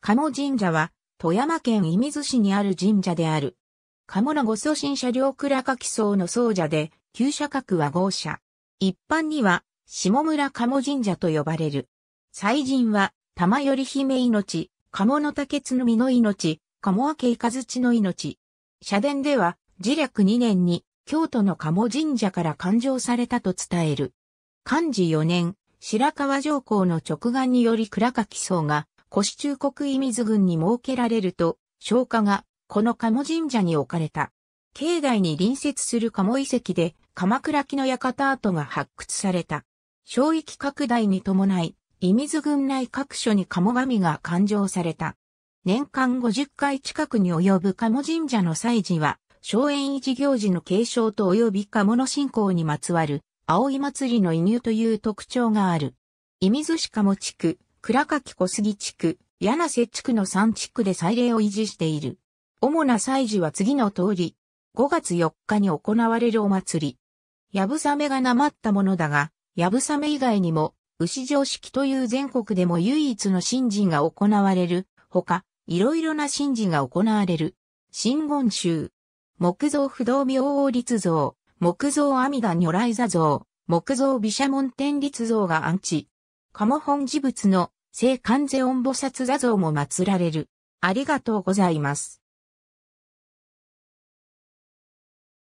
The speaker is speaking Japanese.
鴨神社は、富山県射水市にある神社である。鴨のご祖神社両倉掛層の僧者で、旧社格は豪社。一般には、下村鴨神社と呼ばれる。祭神は、玉より姫命、鴨の竹津の実の命、鴨明けいかずちの命。社殿では、自略2年に、京都の鴨神社から勘定されたと伝える。漢字4年、白川上皇の直眼により倉掛層が、古市中国伊水郡に設けられると、昇華が、この鴨神社に置かれた。境内に隣接する鴨遺跡で、鎌倉木の館跡が発掘された。小域拡大に伴い、伊水郡内各所に鴨神が勘定された。年間50回近くに及ぶ鴨神社の祭事は、荘園維持行事の継承と及び鴨の信仰にまつわる、葵祭の移入という特徴がある。伊水市鴨地区、倉垣小杉地区、柳瀬地区の3地区で祭礼を維持している。主な祭事は次の通り、5月4日に行われるお祭り。やぶさめがなまったものだが、やぶさめ以外にも、牛常識という全国でも唯一の神事が行われる、ほか、いろいろな神事が行われる。神言宗、木造不動明王立像、木造阿弥陀如来座像、木造毘沙門天立像が安置。カモ本寺仏の聖観世音菩薩座像も祀られる。ありがとうございます。